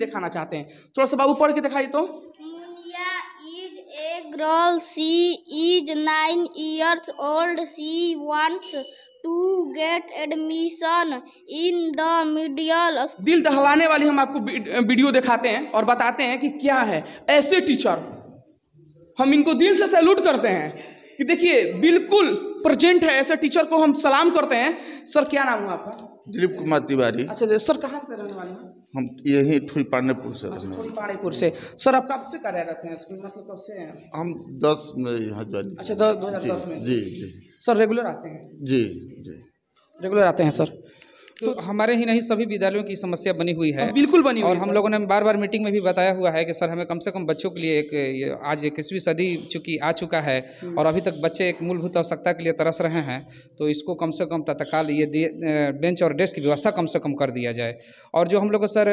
दिखाना चाहते हैं थोड़ा सा बाबू पढ़ के दिखाई तो girl she is girl years old she wants to get admission in the middle इन दिल दहलाने वाली हम आपको वीडियो दिखाते हैं और बताते हैं कि क्या है ऐसे टीचर हम इनको दिल से सैल्यूट करते हैं कि देखिए बिल्कुल प्रेजेंट है ऐसे टीचर को हम सलाम करते हैं सर क्या नाम हुआ आपका दिलीप कुमार तिवारी अच्छा सर कहाँ से रहने वाले हैं हम यही पांडेपुर से अच्छा, पांडेपुर से सर आप कब से कार्यरत हैं इसमें मतलब कब से हम दस में यहाँ ज्वाइन अच्छा दो हज़ार दस में जी जी सर रेगुलर आते हैं जी जी रेगुलर आते हैं सर तो, तो, हमारे ही नहीं सभी विद्यालयों की समस्या बनी हुई है हाँ, बिल्कुल बनी और हम लोगों ने बार बार मीटिंग में भी बताया हुआ है कि सर हमें कम से कम बच्चों के लिए एक आज इक्कीसवीं सदी चुकी आ चुका है हम्म। और अभी तक बच्चे एक मूलभूत आवश्यकता के लिए तरस रहे हैं तो इसको कम से कम तत्काल ये बेंच और डेस्क की व्यवस्था कम से कम कर दिया जाए और जो हम लोग को सर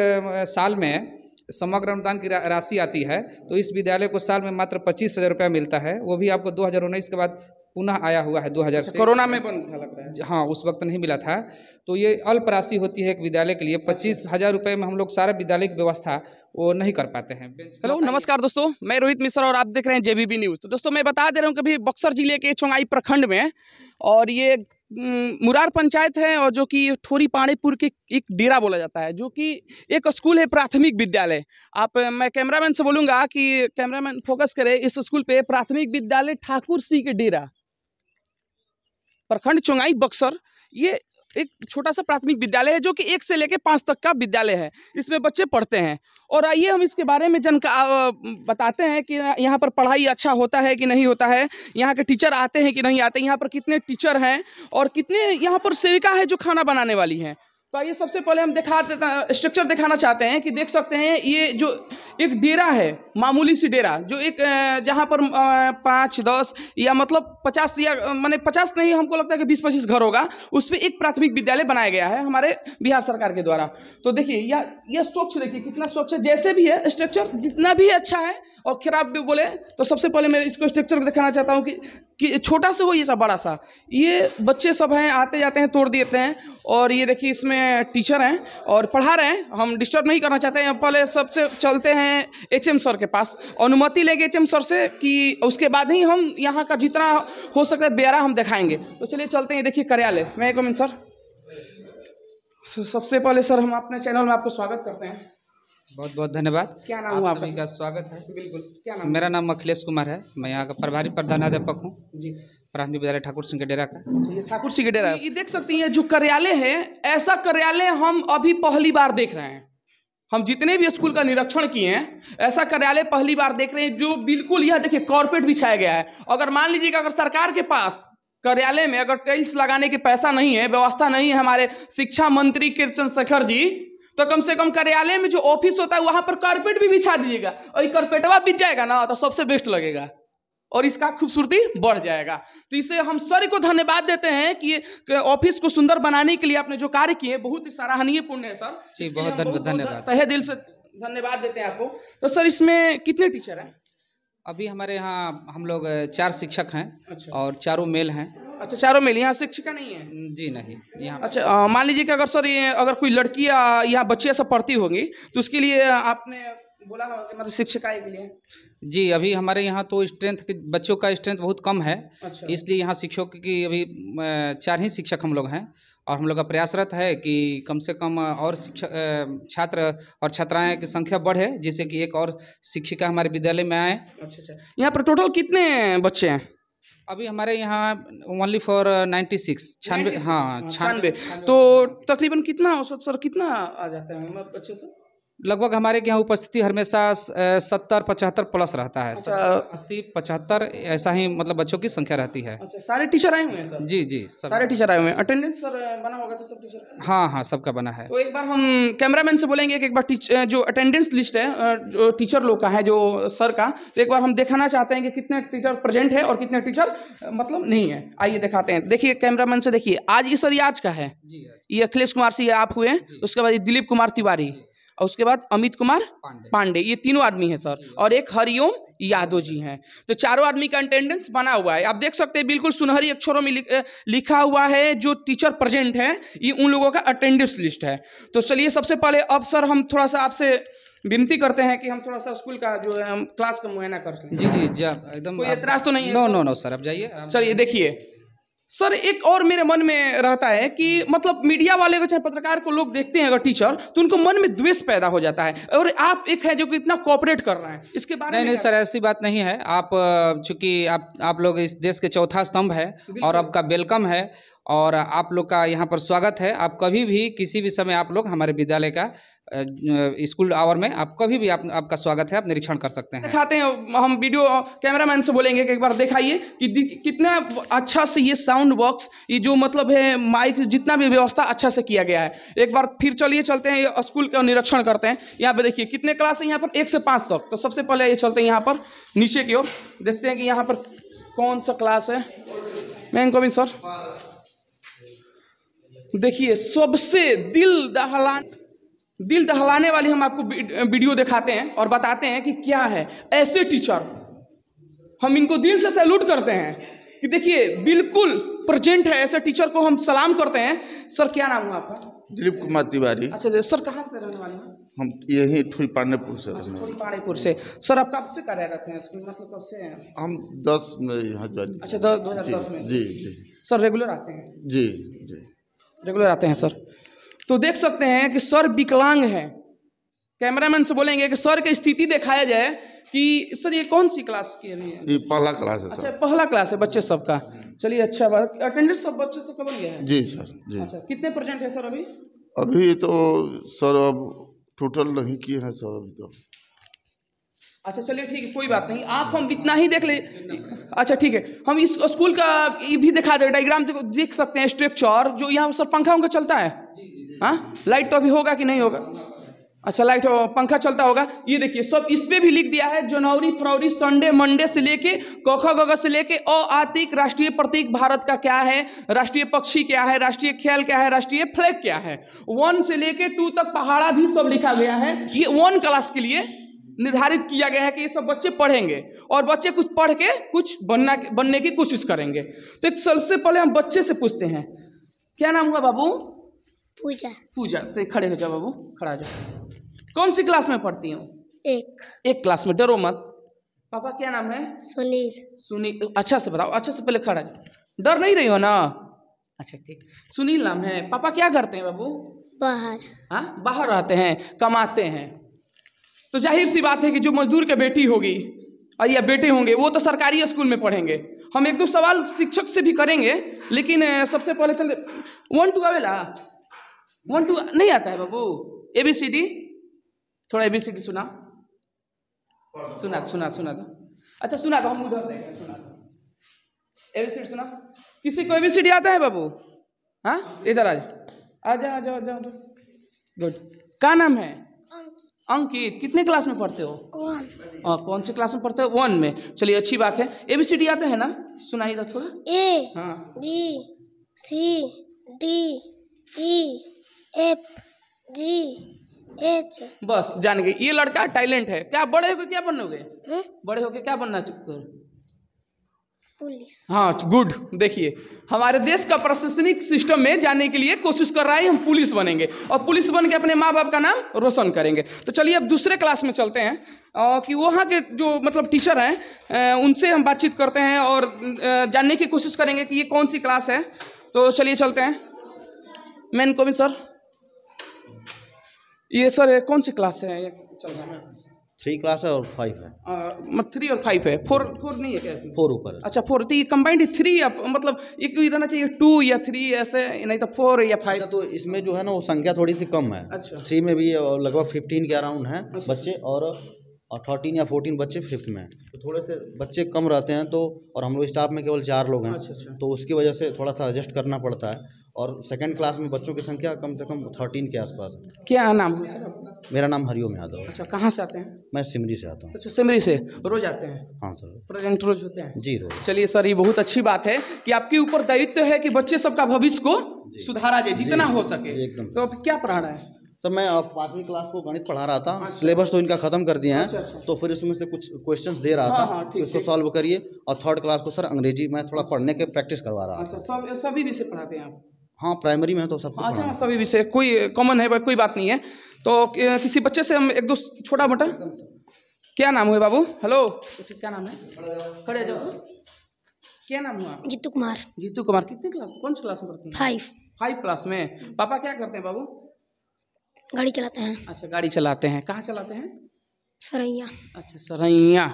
साल में समग्र अनुदान की राशि आती है तो इस विद्यालय को साल में मात्र पच्चीस हज़ार रुपया मिलता है वो भी आपको दो हज़ार उन्नीस के बाद पुनः आया हुआ है दो हज़ार अच्छा, कोरोना में बंद था लग रहा है हाँ उस वक्त नहीं मिला था तो ये अल्प राशि होती है एक विद्यालय के लिए अच्छा। पच्चीस हज़ार रुपये में हम लोग सारे विद्यालय की व्यवस्था वो नहीं कर पाते हैं हेलो नमस्कार दोस्तों मैं रोहित मिश्रा और आप देख रहे हैं जेबीबी न्यूज़ तो दोस्तों मैं बता दे रहा हूँ कभी बक्सर जिले के चौंगाई प्रखंड में और ये मुरार पंचायत है और जो कि ठोरी पाणेपुर के एक डेरा बोला जाता है जो कि एक स्कूल है प्राथमिक विद्यालय आप मैं कैमरामैन से बोलूँगा कि कैमरामैन फोकस करे इस स्कूल पे प्राथमिक विद्यालय ठाकुर सिंह के डेरा प्रखंड चौंगाई बक्सर ये एक छोटा सा प्राथमिक विद्यालय है जो कि एक से लेकर पाँच तक का विद्यालय है इसमें बच्चे पढ़ते हैं और आइए हम इसके बारे में जन बताते हैं कि यहाँ पर पढ़ाई अच्छा होता है कि नहीं होता है यहाँ के टीचर आते हैं कि नहीं आते यहाँ पर कितने टीचर हैं और कितने यहाँ पर सेविका है जो खाना बनाने वाली हैं तो आइए सबसे पहले हम दिखा देता स्ट्रक्चर दिखाना चाहते हैं कि देख सकते हैं ये जो एक डेरा है मामूली सी डेरा जो एक जहाँ पर पाँच दस या मतलब पचास या मैंने पचास नहीं हमको लगता है कि बीस पच्चीस घर होगा उस पर एक प्राथमिक विद्यालय बनाया गया है हमारे बिहार सरकार के द्वारा तो देखिए या यह स्वच्छ देखिए कितना स्वच्छ जैसे भी है स्ट्रक्चर जितना भी अच्छा है और खराब भी बोले तो सबसे पहले मैं इसको स्ट्रक्चर दिखाना चाहता हूँ कि कि छोटा सा हो ये सब बड़ा सा ये बच्चे सब हैं आते जाते हैं तोड़ देते हैं और ये देखिए इसमें टीचर हैं और पढ़ा रहे हैं हम डिस्टर्ब नहीं करना चाहते हैं पहले सबसे चलते हैं एच एम सर के पास अनुमति लेंगे एच एम सर से कि उसके बाद ही हम यहाँ का जितना हो सकता है ब्यारा हम दिखाएंगे तो चलिए चलते हैं देखिए कार्यालय मैं एक सर सबसे पहले सर हम अपने चैनल में आपको स्वागत करते हैं बहुत बहुत धन्यवाद क्या नाम आप सभी का स्वागत है बिल्कुल क्या नाम मेरा नाम अखिलेश कुमार है मैं यहाँ का प्रभारी प्रधानाध्यापक हूँ जी प्राथमिक विद्यालय ठाकुर सिंह के डेरा का ठाकुर सिंह के डेरा ये देख सकती हैं जो कार्यालय है ऐसा कार्यालय हम अभी पहली बार देख रहे हैं हम जितने भी स्कूल का निरीक्षण किए हैं ऐसा कार्यालय पहली बार देख रहे हैं जो बिल्कुल यह देखिए कॉरपोरेट बिछाया गया है अगर मान लीजिएगा अगर सरकार के पास कार्यालय में अगर टेल्स लगाने के पैसा नहीं है व्यवस्था नहीं है हमारे शिक्षा मंत्री कृष्ण शेखर जी तो कम से कम कार्यालय में जो ऑफिस होता है वहां पर कारपेट भी बिछा दीजिएगा और ये कारपेटवा बिछ जाएगा ना तो सबसे बेस्ट लगेगा और इसका खूबसूरती बढ़ जाएगा तो इसे हम सर को धन्यवाद देते हैं कि ऑफिस को सुंदर बनाने के लिए आपने जो कार्य किए बहुत ही सराहनीय पूर्ण है सर जी बहुत धन्यवाद तहे दिल से धन्यवाद देते हैं आपको तो सर इसमें कितने टीचर हैं अभी हमारे यहाँ हम लोग चार शिक्षक हैं अच्छा। और चारों मेल हैं अच्छा चारों मेल यहाँ शिक्षिका नहीं है जी नहीं यहाँ अच्छा मान लीजिए कि अगर सर ये अगर कोई लड़की यहाँ बच्चियाँ सब पढ़ती होंगी तो उसके लिए आपने बोला होगा मतलब शिक्षिकाएँ के लिए जी अभी हमारे यहाँ तो स्ट्रेंथ के बच्चों का स्ट्रेंथ बहुत कम है अच्छा। इसलिए यहाँ शिक्षक की अभी चार ही शिक्षक हम लोग हैं और हम लोग का प्रयासरत है कि कम से कम और शिक्षक छात्र और छात्राएं की संख्या बढ़े जिससे कि एक और शिक्षिका हमारे विद्यालय में आए अच्छा अच्छा यहाँ पर टोटल कितने बच्चे हैं अभी हमारे यहाँ ओनली फॉर नाइन्टी सिक्स छियानवे हाँ, हाँ छानवे तो तकरीबन कितना औसत सर कितना आ जाता है बच्चे मतलब से लगभग हमारे यहाँ उपस्थिति हमेशा सत्तर पचहत्तर प्लस रहता है अच्छा। अस्सी पचहत्तर ऐसा ही मतलब बच्चों की संख्या रहती है अच्छा सारे टीचर आए हुए हैं सर जी जी सब सारे टीचर आए हुए हैं अटेंडेंस सर बना होगा तो सब टीचर हाँ हाँ सबका बना है तो एक बार हम कैमरामैन से बोलेंगे कि एक बार टीच जो अटेंडेंस लिस्ट है जो टीचर लोग का है जो सर का तो एक बार हम दिखाना चाहते हैं कि कितने टीचर प्रेजेंट है और कितने टीचर मतलब नहीं है आइए दिखाते हैं देखिए कैमरामैन से देखिए आज ये सर आज का है ये अखिलेश कुमार सिंह आप हुए उसके बाद दिलीप कुमार तिवारी और उसके बाद अमित कुमार पांडे ये तीनों आदमी हैं सर और एक हरिओम यादव जी हैं तो चारों आदमी का अटेंडेंस बना हुआ है आप देख सकते हैं बिल्कुल सुनहरी अक्षरों में लिखा हुआ है जो टीचर प्रेजेंट है ये उन लोगों का अटेंडेंस लिस्ट है तो चलिए सबसे पहले अब सर हम थोड़ा सा आपसे विनती करते हैं कि हम थोड़ा सा स्कूल का जो है हम क्लास का मुआयना हैं जी जी एकदम कोई एतराज तो नहीं है नो नो नो सर अब जाइए चलिए देखिए सर एक और मेरे मन में रहता है कि मतलब मीडिया वाले को चाहे पत्रकार को लोग देखते हैं अगर टीचर तो उनको मन में द्वेष पैदा हो जाता है और आप एक है जो कि इतना कॉपरेट कर रहे हैं इसके बारे नहीं में नहीं सर ऐसी बात नहीं है आप चूंकि आप आप लोग इस देश के चौथा स्तंभ है और आपका वेलकम है और आप लोग का यहाँ पर स्वागत है आप कभी भी किसी भी समय आप लोग हमारे विद्यालय का स्कूल आवर में आप कभी भी आप, आपका स्वागत है आप निरीक्षण कर सकते हैं दिखाते हैं हम वीडियो कैमरामैन से बोलेंगे कि एक बार दिखाइए कि कितना अच्छा से ये साउंड बॉक्स ये जो मतलब है माइक जितना भी व्यवस्था अच्छा से किया गया है एक बार फिर चलिए चलते हैं स्कूल का निरीक्षण करते हैं यहाँ पे देखिए कितने क्लास है यहाँ पर एक से पाँच तक तो सबसे पहले ये चलते हैं यहाँ पर नीचे की ओर देखते हैं कि यहाँ पर कौन सा क्लास है मैं गोविंद सर देखिए सबसे दिल दहला दिल दहलाने वाली हम आपको वीडियो दिखाते हैं और बताते हैं कि क्या है ऐसे टीचर हम इनको दिल से सैल्यूट करते हैं कि देखिए बिल्कुल प्रेजेंट है ऐसे टीचर को हम सलाम करते हैं सर क्या नाम हुआ आपका दिलीप कुमार तिवारी अच्छा सर तो कहाँ से रहने वाले हैं हम यही पांडेपुर से अच्छा, पांडेपुर से सर आप कब से कार्यरत हैं स्कूल मतलब कब से हम दस में यहाँ ज्वाइन अच्छा दो हज़ार दस में जी जी सर रेगुलर आते हैं जी जी रेगुलर आते हैं सर तो देख सकते हैं कि सर विकलांग है कैमरामैन से बोलेंगे कि सर की स्थिति दिखाया जाए कि सर ये कौन सी क्लास की है ये पहला क्लास है अच्छा पहला क्लास है बच्चे सबका चलिए अच्छा बात अटेंडेंस सब बच्चे सबका बन गया है जी सर जी अच्छा कितने परसेंट है सर अभी अभी तो सर अब टोटल नहीं किए हैं सर अभी तो अच्छा चलिए ठीक है कोई बात नहीं आप हम इतना ही देख ले अच्छा ठीक है हम इस स्कूल का ये भी दिखा दे डायग्राम देख सकते हैं स्ट्रक्चर जो यहाँ सर पंखा उनका चलता है हाँ लाइट तो अभी होगा कि नहीं होगा अच्छा लाइट हो, पंखा चलता होगा ये देखिए सब इस पर भी लिख दिया है जनवरी फरवरी संडे मंडे से लेके कख ग से लेके अतिक राष्ट्रीय प्रतीक भारत का क्या है राष्ट्रीय पक्षी क्या है राष्ट्रीय खेल क्या है राष्ट्रीय फ्लैग क्या है वन से लेके टू तक पहाड़ा भी सब लिखा गया है ये वन क्लास के लिए निर्धारित किया गया है कि ये सब बच्चे पढ़ेंगे और बच्चे कुछ पढ़ के कुछ बनना बनने की कोशिश करेंगे तो एक सबसे पहले हम बच्चे से पूछते हैं क्या नाम हुआ बाबू पूजा पूजा तो खड़े हो जाओ बाबू खड़ा हो जाओ कौन सी क्लास में पढ़ती हूँ एक एक क्लास में डरो मत पापा क्या नाम है सुनील सुनील अच्छा से बताओ अच्छा से पहले खड़ा जाओ डर नहीं रही हो ना अच्छा ठीक सुनील नाम है पापा क्या करते हैं बाबू बाहर हाँ बाहर रहते हैं कमाते हैं तो जाहिर सी बात है कि जो मजदूर के बेटी होगी या बेटे होंगे वो तो सरकारी स्कूल में पढ़ेंगे हम एक दो सवाल शिक्षक से भी करेंगे लेकिन सबसे पहले चलते वन टू अवेला वन टू नहीं आता है बाबू ए बी सी डी थोड़ा ए बी सी डी सुना सुना सुना सुना था अच्छा सुना था हम उधर देखें सुना था ए बी सी डी सुना किसी को ए बी सी डी आता है बाबू हाँ इधर आ जाओ आ जाओ आ जाओ आ जाओ गुड क्या नाम है अंकित कितने क्लास में पढ़ते हो और कौन से क्लास में पढ़ते हो वन में चलिए अच्छी बात है ए बी सी डी आते हैं ना सुनाइए थोड़ा ए हाँ B C D E F G H बस जान गए ये लड़का टैलेंट है क्या बड़े होके क्या बनोगे बड़े होके क्या बनना चुके पुलिस हाँ गुड देखिए हमारे देश का प्रशासनिक सिस्टम में जाने के लिए कोशिश कर रहा है हम पुलिस बनेंगे और पुलिस बन के अपने माँ बाप का नाम रोशन करेंगे तो चलिए अब दूसरे क्लास में चलते हैं आ, कि वहाँ के जो मतलब टीचर हैं उनसे हम बातचीत करते हैं और जानने की कोशिश करेंगे कि ये कौन सी क्लास है तो चलिए चलते हैं मैन कोविंद सर ये सर ये कौन सी क्लास है ये चल रहा है थ्री क्लास है और फाइव है थ्री और फाइव है फोर फोर नहीं है क्या फोर ऊपर अच्छा फोर तो ये कम्बाइंड थ्री या मतलब एक रहना चाहिए टू या थ्री ऐसे नहीं तो फोर या फाइव अच्छा, तो इसमें जो है ना वो संख्या थोड़ी सी कम है अच्छा थ्री में भी लगभग फिफ्टीन के अराउंड है अच्छा। बच्चे और थर्टीन या फोर्टीन बच्चे फिफ्थ में तो थोड़े से बच्चे कम रहते हैं तो और हम लोग स्टाफ में केवल चार लोग हैं अच्छा, अच्छा। तो उसकी वजह से थोड़ा सा एडजस्ट करना पड़ता है और सेकंड क्लास में बच्चों की संख्या कम से कम थर्टीन के आसपास क्या नाम मेरा नाम हरिओम यादव अच्छा कहाँ से आते हैं मैं सिमरी से आता हूँ अच्छा सिमरी से रोज आते हैं हाँ सर प्रेजेंट रोज होते हैं जी रोज चलिए सर ये बहुत अच्छी बात है कि आपके ऊपर दायित्व है कि बच्चे सबका भविष्य को सुधारा जाए जितना हो सके एकदम तो क्या पढ़ा रहा है तो मैं पाँचवीं क्लास को गणित पढ़ा रहा था सिलेबस अच्छा। तो इनका खत्म कर दिया है अच्छा, अच्छा। तो फिर इसमें से कुछ क्वेश्चंस दे रहा हाँ, था उसको हाँ, इसको सॉल्व करिए और थर्ड क्लास को सर अंग्रेजी मैं थोड़ा पढ़ने के प्रैक्टिस करवा रहा था सभी विषय पढ़ाते हैं आप हाँ प्राइमरी में तो सब अच्छा सभी विषय कोई कॉमन है कोई बात नहीं है तो किसी बच्चे से हम एक दो छोटा मोटा क्या नाम हुआ बाबू हेलो क्या नाम है खड़े जाओ क्या नाम हुआ जीतू कुमार जीतू कुमार कितने क्लास कौन से क्लास में पढ़ते हैं फाइव फाइव क्लास में पापा क्या करते हैं बाबू गाड़ी चलाते हैं अच्छा गाड़ी चलाते हैं कहाँ चलाते हैं सरैया अच्छा सरैया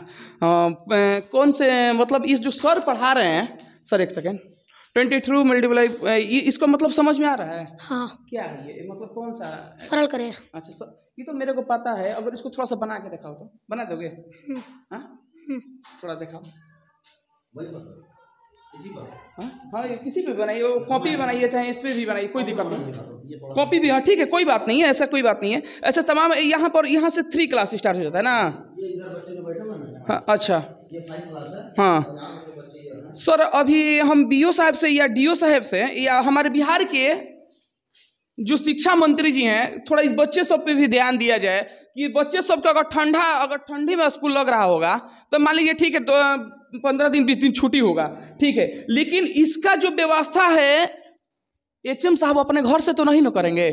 कौन से मतलब इस जो सर पढ़ा रहे हैं सर एक सेकेंड ट्वेंटी थ्रू मल्टीप्लाई इसको मतलब समझ में आ रहा है हाँ क्या है ये मतलब कौन सा सरल करें अच्छा सर ये तो मेरे को पता है अगर इसको थोड़ा सा बना के दिखाओ तो बना दोगे हम्म। हाँ? हम्म। थोड़ा दिखाओ हाँ? हाँ ये किसी पे बनाइए कॉपी भी बनाइए चाहे इस पर भी बनाइए कोई दिक्कत नहीं कॉपी भी हाँ ठीक है कोई बात नहीं है ऐसा कोई बात नहीं है ऐसा तमाम यहाँ पर यहाँ से थ्री क्लास स्टार्ट हो जाता है ना हाँ अच्छा हाँ सर अभी हम बीओ साहब से या डीओ साहब से या हमारे बिहार के जो शिक्षा मंत्री जी हैं थोड़ा इस बच्चे सब पे भी ध्यान दिया जाए कि बच्चे सब का अगर ठंडा अगर ठंडी में स्कूल लग रहा होगा तो मान लीजिए ठीक है तो पंद्रह दिन बीस दिन छुट्टी होगा ठीक है लेकिन इसका जो व्यवस्था है एच एम साहब अपने घर से तो नहीं ना करेंगे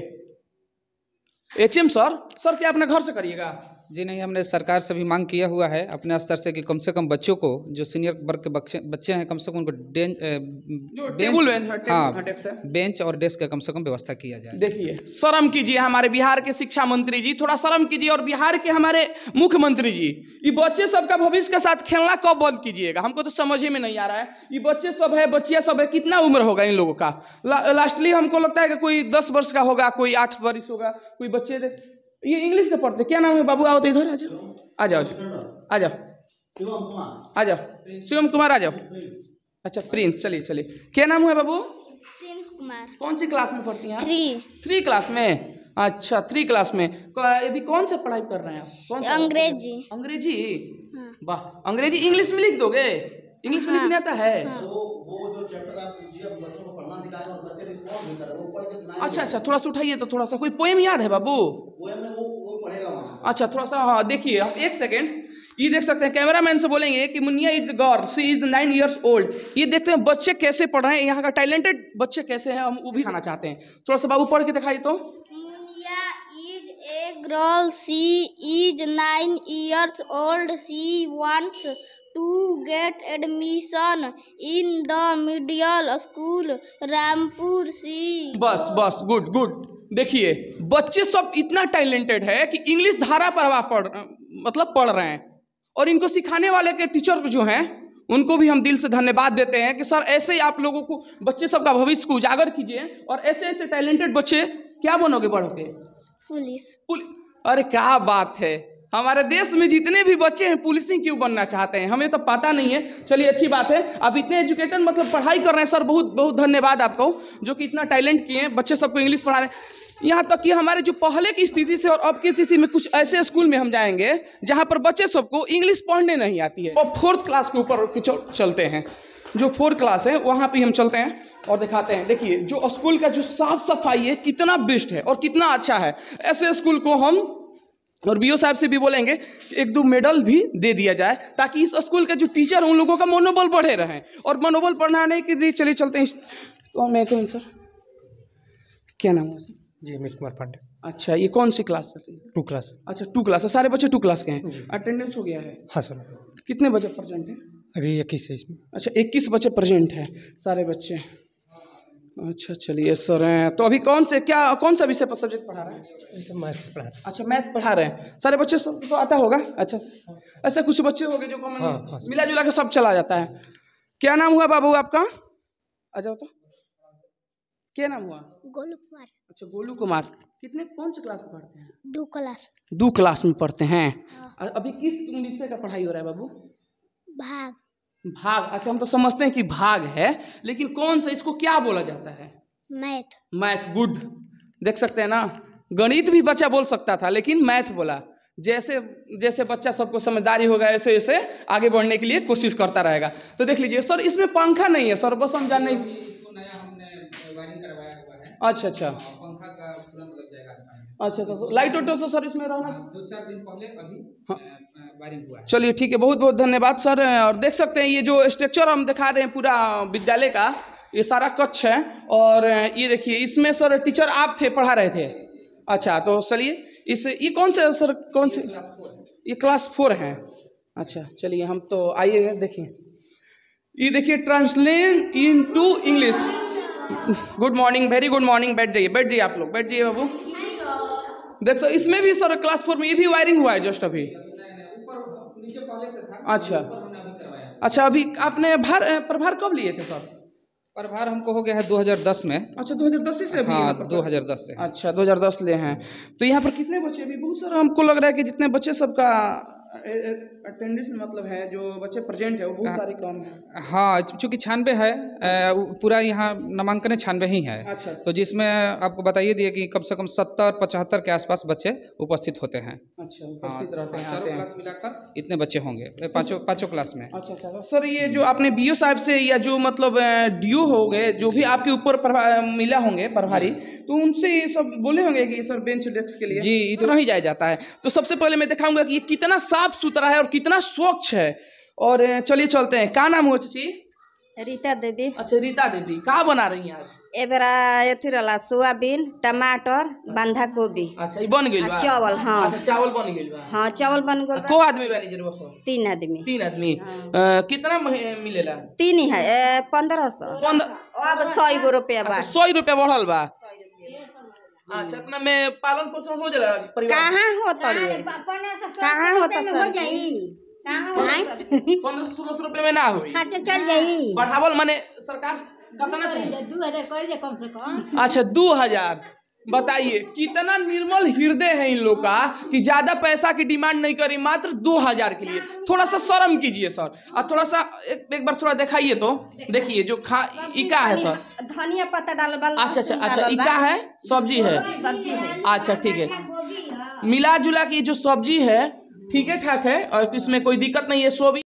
एच एम सर सर क्या अपने घर से करिएगा जी नहीं हमने सरकार से भी मांग किया हुआ है अपने स्तर से कि कम से कम बच्चों को जो सीनियर वर्ग के बच्चे बच्चे हैं कम से कम उनको बेंच, हाँ, बेंच और डेस्क का कम से कम व्यवस्था किया जाए देखिए शर्म कीजिए हमारे बिहार के शिक्षा मंत्री जी थोड़ा शर्म कीजिए और बिहार के हमारे मुख्यमंत्री जी ये बच्चे सबका भविष्य के साथ खेलना कब बंद कीजिएगा हमको तो समझ ही में नहीं आ रहा है ये बच्चे सब है बच्चिया सब है कितना उम्र होगा इन लोगों का लास्टली हमको लगता है कि कोई दस वर्ष का होगा कोई आठ वर्ष होगा कोई बच्चे ये इंग्लिश का पढ़ते क्या नाम है बाबू आओ तो इधर आ जाओ आ जाओ आ जाओ आ जाओ शिवम कुमार आ जाओ अच्छा प्रिंस चलिए चलिए क्या नाम हुआ बाबू प्रिंस कुमार कौन सी क्लास में पढ़ती हैं थ्री थ्री क्लास में अच्छा थ्री क्लास में अभी कौन सा पढ़ाई कर रहे हैं आप कौन सा अंग्रेजी अंग्रेजी हाँ। वाह अंग्रेजी इंग्लिश में लिख दोगे इंग्लिश में लिखने आता है हाँ। तो अच्छा अच्छा थोड़ा सा उठाइए तो थोड़ा सा कोई पोएम याद है बाबू अच्छा थोड़ा सा हाँ देखिए एक सेकेंड ये देख सकते हैं कैमरा मैन से बोलेंगे कि Muniya is the girl she is nine years old ये देखते हैं बच्चे कैसे पढ़ रहे हैं यहाँ का टैलेंटेड बच्चे कैसे हैं हम वो भी खाना चाहते हैं थोड़ा सा बाबू पढ़ के दिखाइए तो Muniya is a girl she is nine years old she wants to get admission in the middle school Rampur she बस बस गुड गुड देखिए बच्चे सब इतना टैलेंटेड है कि इंग्लिश धारा परवा पढ़ मतलब पढ़ रहे हैं और इनको सिखाने वाले के टीचर जो हैं उनको भी हम दिल से धन्यवाद देते हैं कि सर ऐसे ही आप लोगों को बच्चे सब का भविष्य को उजागर कीजिए और ऐसे ऐसे टैलेंटेड बच्चे क्या बनोगे बढ़ोगे पुलिस पुलिस अरे क्या बात है हमारे देश में जितने भी बच्चे हैं पुलिसिंग क्यों बनना चाहते हैं हमें तो पता नहीं है चलिए अच्छी बात है आप इतने एजुकेटेड मतलब पढ़ाई कर रहे हैं सर बहुत बहुत धन्यवाद आपको जो कि इतना टैलेंट किए हैं बच्चे सबको इंग्लिश पढ़ा रहे हैं यहाँ तक कि हमारे जो पहले की स्थिति से और अब की स्थिति में कुछ ऐसे स्कूल में हम जाएंगे जहाँ पर बच्चे सबको इंग्लिश पढ़ने नहीं आती है और फोर्थ क्लास के ऊपर चलते हैं जो फोर्थ क्लास है वहाँ पे हम चलते हैं और दिखाते हैं देखिए जो स्कूल का जो साफ सफाई है कितना बेस्ट है और कितना अच्छा है ऐसे स्कूल को हम और बी साहब से भी बोलेंगे कि एक दो मेडल भी दे दिया जाए ताकि इस स्कूल के जो टीचर हैं उन लोगों का मनोबल बढ़े रहें और मनोबल बढ़ाने के लिए चले चलते हैं तो मैं कौन सर क्या नाम है जी अमित कुमार पांडे अच्छा ये कौन सी क्लास है टू क्लास अच्छा टू क्लास है सारे बच्चे टू क्लास के हैं अटेंडेंस हो गया है हाँ सर कितने बच्चे प्रेजेंट हैं अभी इक्कीस है इसमें अच्छा इक्कीस बच्चे प्रेजेंट हैं सारे बच्चे अच्छा चलिए सर हैं तो अभी कौन से क्या कौन सा विषय पर सब्जेक्ट पढ़ा रहे हैं मैथ पढ़ा अच्छा मैथ पढ़ा रहे हैं सारे बच्चे सब तो आता होगा अच्छा ऐसे कुछ बच्चे हो गए जो कॉमन हाँ, हाँ मिला जुला के सब चला जाता है क्या नाम हुआ बाबू आपका आ जाओ तो क्या नाम हुआ गोलू कुमार अच्छा गोलू कुमार कितने कौन से क्लास में पढ़ते हैं दो क्लास दो क्लास में पढ़ते हैं हाँ। अभी किस विषय का पढ़ाई हो रहा है बाबू भाग भाग अच्छा हम तो समझते हैं कि भाग है लेकिन कौन सा इसको क्या बोला जाता है मैथ मैथ गुड देख सकते हैं ना गणित भी बच्चा बोल सकता था लेकिन मैथ बोला जैसे जैसे बच्चा सबको समझदारी होगा ऐसे ऐसे आगे बढ़ने के लिए कोशिश करता रहेगा तो देख लीजिए सर इसमें पंखा नहीं है सर बस हम जानने अच्छा अच्छा हाँ, अच्छा अच्छा लाइट अच्छा। ऑटो सर इसमें रहना हाँ, दो चार दिन पहले अभी हाँ। चलिए ठीक है बहुत बहुत धन्यवाद सर और देख सकते हैं ये जो स्ट्रक्चर हम दिखा रहे हैं पूरा विद्यालय का ये सारा कच्छ है और ये देखिए इसमें सर टीचर आप थे पढ़ा रहे थे अच्छा तो चलिए इस ये कौन से सर कौन से ये क्लास फोर है अच्छा चलिए हम तो आइए देखिए ये देखिए translate into English good morning very good morning बैठ जाइए बैठ जाइए आप लोग बैठ जाइए बाबू देख सो इसमें भी सर क्लास फोर में ये भी वायरिंग हुआ है जस्ट अभी अच्छा अच्छा अभी आपने भार प्रभार कब लिए थे सर प्रभार हमको हो गया है 2010 में अच्छा 2010 से अभी हाँ 2010 से अच्छा 2010 ले हैं तो यहाँ पर कितने बच्चे अभी बहुत सारा हमको लग रहा है कि जितने बच्चे सबका अटेंडेंस मतलब है जो बच्चे प्रेजेंट है वो बहुत सारे कम है हाँ चूँकि छानबे है पूरा यहाँ नामांकन छानबे ही है अच्छा तो जिसमें आपको बताइए दिए कि कम से कम सत्तर पचहत्तर के आसपास बच्चे उपस्थित होते हैं अच्छा हाँ, उपस्थित रहते हैं चारों क्लास मिलाकर इतने बच्चे होंगे पाँचों पाँचों क्लास में अच्छा, अच्छा अच्छा सर ये जो आपने बी साहब से या जो मतलब डी हो गए जो भी आपके ऊपर मिला होंगे प्रभारी हाँ। तो उनसे ये सब बोले होंगे कि सर बेंच डेस्क के लिए जी इतना ही जाया जाता है तो सबसे पहले मैं दिखाऊंगा कि ये कितना साफ सुथरा है और कितना स्वच्छ है और चलिए चलते हैं क्या नाम हुआ चाची रीता देवी अच्छा रीता देवी कहाँ बना रही हैं आज सोयाबीन टमाटर बंधा गोभी अच्छा, बन गेल चावल हाँ।, अच्छा, हाँ चावल बन गेल हाँ चावल बन गेल को आदमी बानी तीन आदमी तीन आदमी हाँ। कितना मिले तीन ही है पंद्रह सौ अब सौ रुपया अच्छा, सौ रुपया बढ़ल बा अच्छा हाँ, हम्म। इतना में पालन पोषण हो जाला परिवार कहां होता रे कहां होता सर पंद्रह सोलह सौ रुपए में ना हुई खर्चा चल जाई बढ़ावल माने सरकार कितना हजार कर कम से कम अच्छा दू हजार बताइए कितना निर्मल हृदय है इन लोग का कि ज़्यादा पैसा की डिमांड नहीं करी मात्र दो हजार के लिए थोड़ा सा शर्म कीजिए सर और थोड़ा सा एक, एक बार थोड़ा दिखाइए तो देखिए जो खा इका है सर धनिया पत्ता डाल अच्छा अच्छा अच्छा इका है सब्जी है अच्छा ठीक है हाँ। मिला जुला की जो सब्जी है ठीक है ठाक है और इसमें कोई दिक्कत नहीं है सो भी